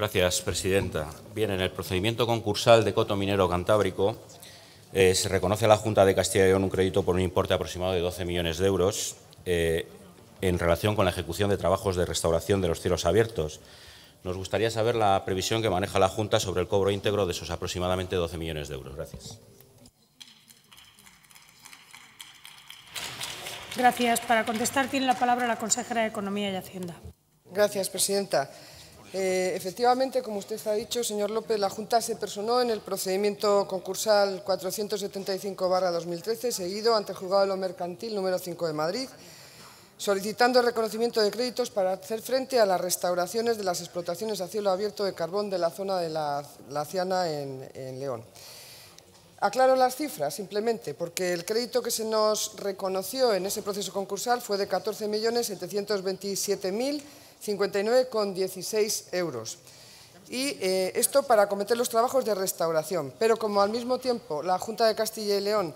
Gracias, presidenta. Bien, en el procedimiento concursal de Coto Minero Cantábrico eh, se reconoce a la Junta de Castilla y León un crédito por un importe aproximado de 12 millones de euros eh, en relación con la ejecución de trabajos de restauración de los cielos abiertos. Nos gustaría saber la previsión que maneja la Junta sobre el cobro íntegro de esos aproximadamente 12 millones de euros. Gracias. Gracias. Para contestar tiene la palabra la consejera de Economía y Hacienda. Gracias, presidenta. Eh, efectivamente, como usted ha dicho, señor López, la Junta se personó en el procedimiento concursal 475-2013, seguido ante el Juzgado de lo Mercantil número 5 de Madrid, solicitando el reconocimiento de créditos para hacer frente a las restauraciones de las explotaciones a cielo abierto de carbón de la zona de la, Ciana en, en León. Aclaro las cifras simplemente, porque el crédito que se nos reconoció en ese proceso concursal fue de 14.727.000 euros 59,16 euros. Y eh, esto para acometer los trabajos de restauración. Pero como al mismo tiempo la Junta de Castilla y León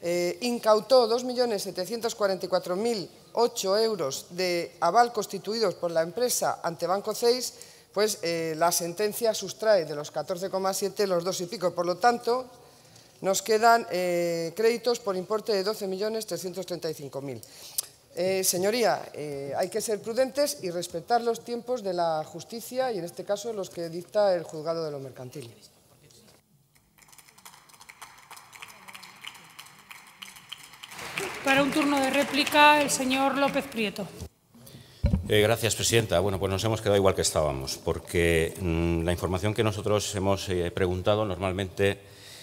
eh, incautó 2.744.008 euros de aval constituidos por la empresa ante Banco 6, pues eh, la sentencia sustrae de los 14,7 los dos y pico. Por lo tanto, nos quedan créditos por importe de 12.335.000. Eh, señoría, eh, hay que ser prudentes y respetar los tiempos de la justicia y, en este caso, los que dicta el juzgado de lo mercantil. Para un turno de réplica, el señor López Prieto. Eh, gracias, presidenta. Bueno, pues nos hemos quedado igual que estábamos, porque mm, la información que nosotros hemos preguntado normalmente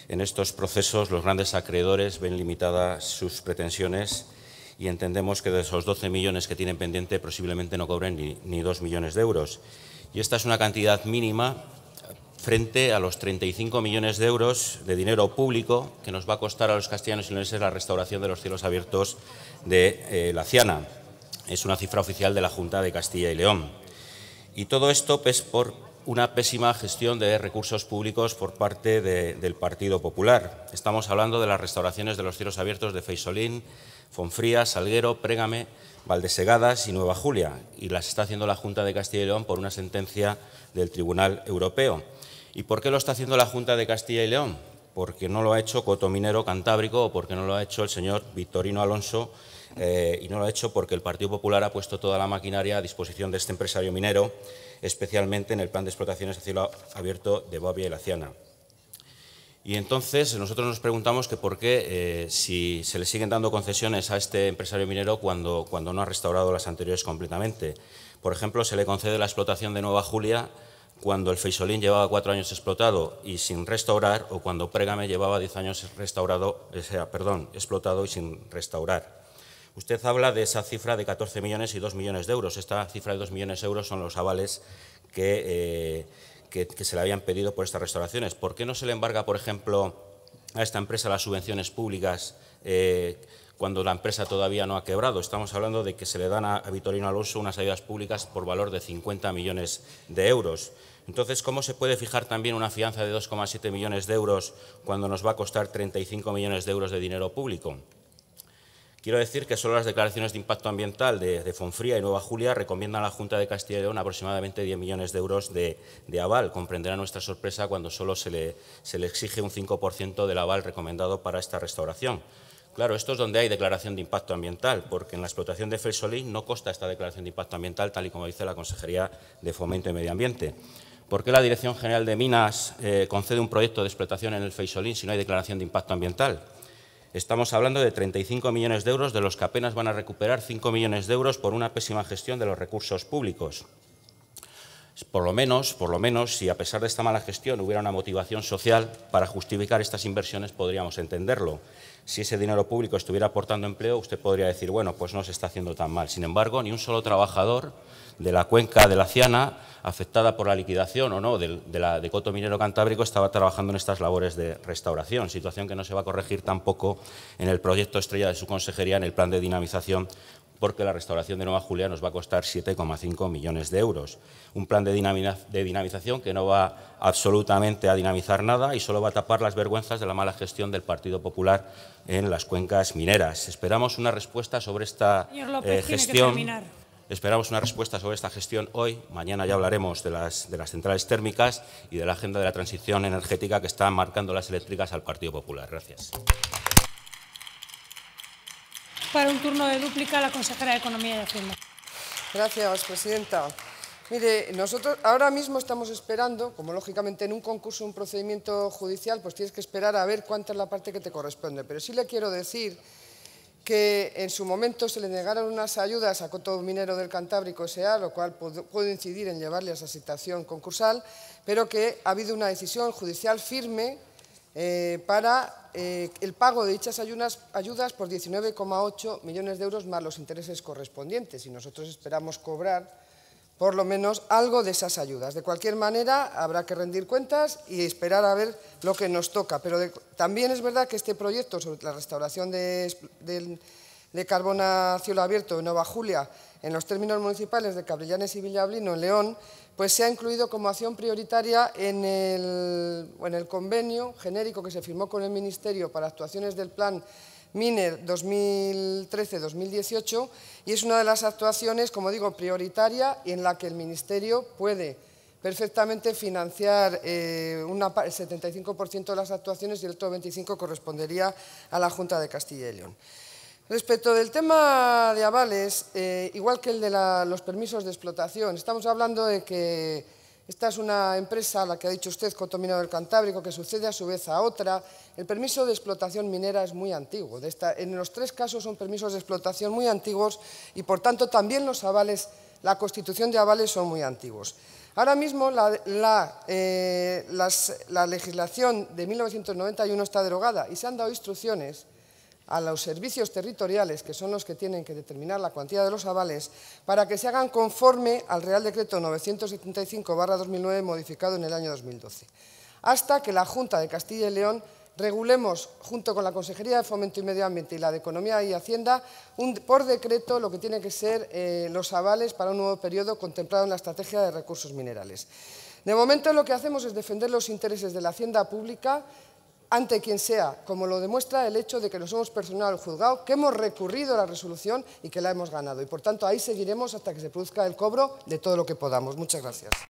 en estos procesos los grandes acreedores ven limitadas sus pretensiones y entendemos que de esos 12 millones que tienen pendiente posiblemente no cobren ni, ni 2 millones de euros. Y esta es una cantidad mínima frente a los 35 millones de euros de dinero público que nos va a costar a los castellanos y leoneses la restauración de los cielos abiertos de eh, La Ciana. Es una cifra oficial de la Junta de Castilla y León. Y todo esto pues, por una pésima gestión de recursos públicos por parte del Partido Popular. Estamos hablando de las restauraciones de los cielos abiertos de Feisolín, fonfría Salguero, Prégame, Valdesegadas y Nueva Julia, y las está haciendo la Junta de Castilla y León por una sentencia del Tribunal Europeo. ¿Y por qué lo está haciendo la Junta de Castilla y León? Porque no lo ha hecho Coto Minero Cantábrico o porque no lo ha hecho el señor Victorino Alonso eh, y no lo ha hecho porque el Partido Popular ha puesto toda la maquinaria a disposición de este empresario minero especialmente en el plan de explotaciones de cielo abierto de Bobia y la Ciana. Y entonces nosotros nos preguntamos que por qué eh, si se le siguen dando concesiones a este empresario minero cuando, cuando no ha restaurado las anteriores completamente. Por ejemplo, se le concede la explotación de Nueva Julia cuando el Feisolín llevaba cuatro años explotado y sin restaurar, o cuando Prégame llevaba diez años restaurado, sea, perdón, explotado y sin restaurar. Usted habla de esa cifra de 14 millones y 2 millones de euros. Esta cifra de 2 millones de euros son los avales eh, que, se le habían pedido por estas restauraciones. ¿Por qué no se le embarga, por ejemplo, a esta empresa las subvenciones públicas eh, cuando la empresa todavía no ha quebrado? Estamos hablando de que se le dan a, a Vitorino Alonso unas ayudas públicas por valor de 50 millones de euros. Entonces, ¿cómo se puede fijar también una fianza de 2,7 millones de euros cuando nos va a costar 35 millones de euros de dinero público? Quiero decir que solo las declaraciones de impacto ambiental de, Fonfría y Nueva Julia recomiendan a la Junta de Castilla y León aproximadamente 10 millones de euros de, aval. Comprenderá nuestra sorpresa cuando solo se le, se exige un 5% del aval recomendado para esta restauración. Claro, esto es donde hay declaración de impacto ambiental, porque en la explotación de Feisolín no consta esta declaración de impacto ambiental, tal y como dice la Consejería de Fomento y Medio Ambiente. ¿Por qué la Dirección General de Minas eh, concede un proyecto de explotación en el Feisolín si no hay declaración de impacto ambiental? Estamos hablando de 35 millones de euros, de los que apenas van a recuperar 5 millones de euros por una pésima gestión de los recursos públicos. Por lo menos, por lo menos, si a pesar de esta mala gestión hubiera una motivación social para justificar estas inversiones, podríamos entenderlo. Si ese dinero público estuviera aportando empleo, usted podría decir, bueno, pues no se está haciendo tan mal. Sin embargo, ni un solo trabajador de la cuenca de la Ciana, afectada por la liquidación o no de la, de Coto Minero Cantábrico, estaba trabajando en estas labores de restauración, situación que no se va a corregir tampoco en el proyecto estrella de su consejería, en el plan de dinamización porque la restauración de Nueva Julia nos va a costar 7,5 millones de euros. Un plan de, dinamización que no va absolutamente a dinamizar nada y solo va a tapar las vergüenzas de la mala gestión del Partido Popular en las cuencas mineras. Esperamos una respuesta sobre esta eh, gestión Esperamos una respuesta sobre esta gestión hoy. Mañana ya hablaremos de las, centrales térmicas y de la agenda de la transición energética que están marcando las eléctricas al Partido Popular. Gracias. Para un turno de dúplica, la consejera de Economía y Hacienda. Gracias, presidenta. Mire, nosotros ahora mismo estamos esperando, como lógicamente en un concurso, un procedimiento judicial, pues tienes que esperar a ver cuánta es la parte que te corresponde. Pero sí le quiero decir que en su momento se le negaron unas ayudas a Coto Minero del Cantábrico S.A., lo cual puede incidir en llevarle a esa situación concursal, pero que ha habido una decisión judicial firme eh, para eh, el pago de dichas ayudas, ayudas por 19,8 millones de euros más los intereses correspondientes. Y nosotros esperamos cobrar por lo menos algo de esas ayudas. De cualquier manera, habrá que rendir cuentas y esperar a ver lo que nos toca. Pero también es verdad que este proyecto sobre la restauración de, de, a cielo abierto en Nueva Julia, en los términos municipales de Cabrillanes y Villablino, en León, pues se ha incluido como acción prioritaria en el convenio genérico que se firmó con el Ministerio para actuaciones del Plan Miner 2013-2018 y es una de las actuaciones, como digo, prioritaria y en la que el Ministerio puede perfectamente financiar eh, el 75% de las actuaciones y el otro 25% correspondería a la Junta de Castilla y León. Respecto del tema de avales, eh, igual que el de los permisos de explotación, estamos hablando de que esta es una empresa, la que ha dicho usted, Cotominado del Cantábrico, que sucede a su vez a otra. El permiso de explotación minera es muy antiguo. en los tres casos son permisos de explotación muy antiguos y, por tanto, también los avales, la constitución de avales son muy antiguos. Ahora mismo la, la, eh, la legislación de 1991 está derogada y se han dado instrucciones a los servicios territoriales, que son los que tienen que determinar la cuantía de los avales, para que se hagan conforme al Real Decreto 975-2009 modificado en el año 2012, hasta que la Junta de Castilla y León regulemos, junto con la Consejería de Fomento y Medio Ambiente y la de Economía y Hacienda, un, por decreto lo que tienen que ser eh, los avales para un nuevo periodo contemplado en la Estrategia de Recursos Minerales. De momento lo que hacemos es defender los intereses de la hacienda pública, ante quien sea, como lo demuestra el hecho de que nos hemos personado al juzgado, que hemos recurrido a la resolución y que la hemos ganado. Y por tanto, ahí seguiremos hasta que se produzca el cobro de todo lo que podamos. Muchas gracias.